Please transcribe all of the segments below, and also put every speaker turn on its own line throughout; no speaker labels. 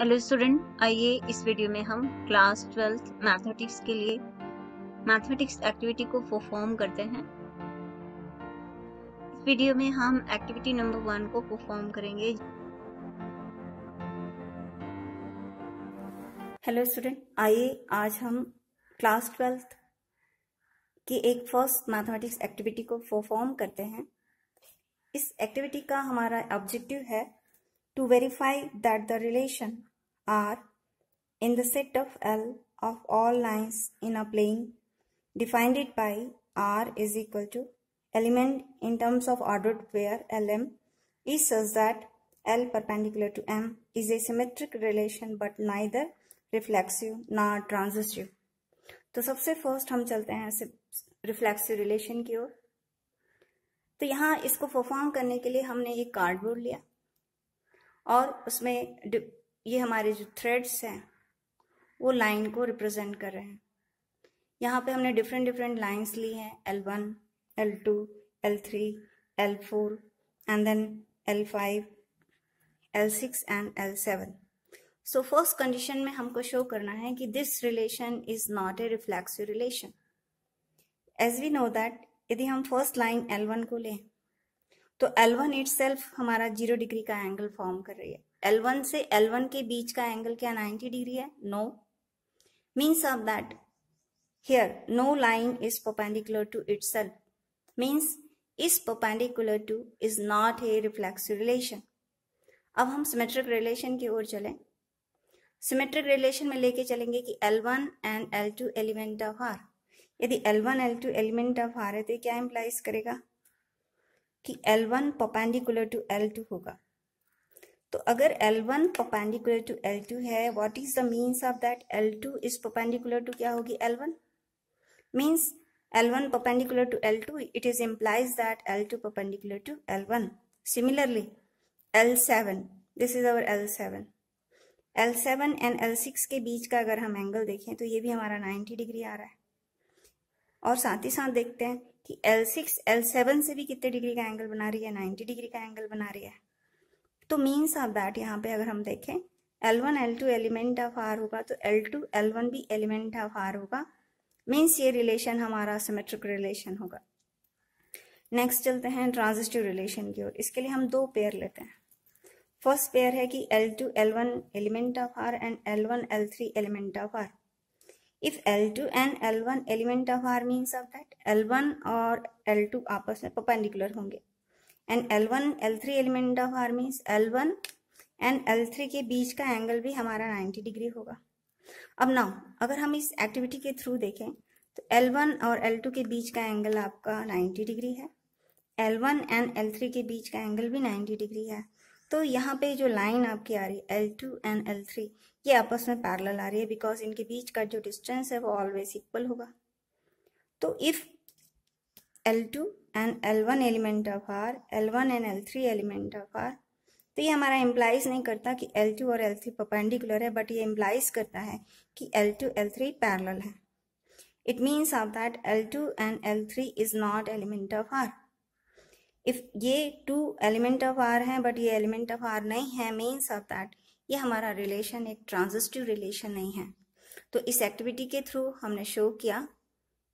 Hello student आइए इस video में हम क्लास ट्वेल्थ मैथमेटिक्स के लिए मैथमेटिक्स एक्टिविटी को परफॉर्म करते हैं इस वीडियो में हम एक्टिविटी नंबर वन को परफॉर्म करेंगे हेलो स्टूडेंट आइए आज हम क्लास ट्वेल्थ की एक फर्स्ट मैथमेटिक्स एक्टिविटी को परफॉर्म करते हैं इस एक्टिविटी का हमारा ऑब्जेक्टिव है to verify that the relation R in the set of L of all lines in a plane defined it by R is equal to element in terms of ordered pair Lm is such that L perpendicular to M is a symmetric relation but neither reflexive nor transitive. तो सबसे first हम चलते हैं reflexive relation की ओर तो यहाँ इसको perform करने के लिए हमने एक कार्डबोर्ड लिया और उसमें ये हमारे जो थ्रेड्स हैं वो लाइन को रिप्रेजेंट कर रहे हैं यहाँ पे हमने डिफरेंट डिफरेंट लाइंस ली हैं L one L two L three L four and then L five L six and L seven so first condition में हमको शो करना है कि this relation is not a reflexive relation as we know that यदि हम first line L one को लें तो L1 वन हमारा जीरो डिग्री का एंगल फॉर्म कर रही है L1 से L1 के बीच का एंगल क्या 90 डिग्री है no means of that here no line is is to itself means is perpendicular to is not a reflex relation अब हम सिमेट्रिक रिलेशन की ओर चलें सिमेट्रिक रिलेशन में लेके चलेंगे कि L1 one and L2 element of R यदि L1 L2 element of R है तो क्या इम्प्लाइज करेगा कि L1 पोपेंडिकुलर टू L2 होगा तो अगर L1 परपेंडिकुलर टू L2 है what is the means of that L2 is perpendicular to क्या होगी L1 means implies that L two it to L one similarly L seven this is our L seven L seven and L six के बीच का अगर हम angle देखें तो ये भी हमारा नाइन्टी डिग्री आ रहा है और साथ ही साथ देखते हैं कि L6, L7 से भी कितने डिग्री का एंगल बना रही है 90 डिग्री का एंगल बना रही है तो मीन्स ऑफ दैट यहाँ पे अगर हम देखें L1, L2 element of R होगा तो L2, L1 भी एलिमेंट ऑफ आर होगा मीन्स ये रिलेशन हमारा सिमेट्रिक रिलेशन होगा नेक्स्ट चलते हैं ट्रांजिस्टिव रिलेशन की ओर इसके लिए हम दो पेयर लेते हैं फर्स्ट पेयर है कि L2, L1 element of R and L1, L3 element of R. To L2 L L1 element of R means of that L1 और L2 आपस में परपेंडिकुलर होंगे and L1 L3 element of R means one and L3 के बीच का angle भी हमारा 90 degree होगा अब नाउ अगर हम इस एक्टिविटी के थ्रू देखें तो L1 और L2 के बीच का एंगल आपका 90 डिग्री है L1 एंड L3 के बीच का एंगल भी 90 डिग्री है तो यहाँ पे जो लाइन आपकी आ रही है L2 एंड L3 ये आपस में पैरेलल आ रही है बिकॉज इनके बीच का जो डिस्टेंस है वो ऑलवेज इक्वल होगा तो if L two and L one element of R L one and L three element of R तो ये हमारा एम्प्लाइज नहीं करता कि एल टू और एल थ्री परपेंडिकुलर है बट ये एम्प्लाइज करता है कि L two L three parallel है it means of that L two and L three is not element of R if ये टू एलिमेंट ऑफ आर है but ये एलिमेंट ऑफ आर नहीं है मीन्स ऑफ दैट ये हमारा relation एक transitive relation नहीं है तो इस एक्टिविटी के थ्रू हमने शो किया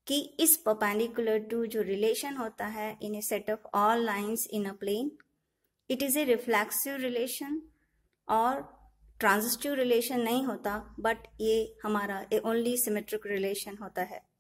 कि इस परपेंडिकुलर टू जो रिलेशन होता है in a set of all lines in a plane it is a reflexive relation और ट्रांजिस्टिव रिलेशन नहीं होता बट ये हमारा ए ओनली सिमेट्रिक रिलेशन होता है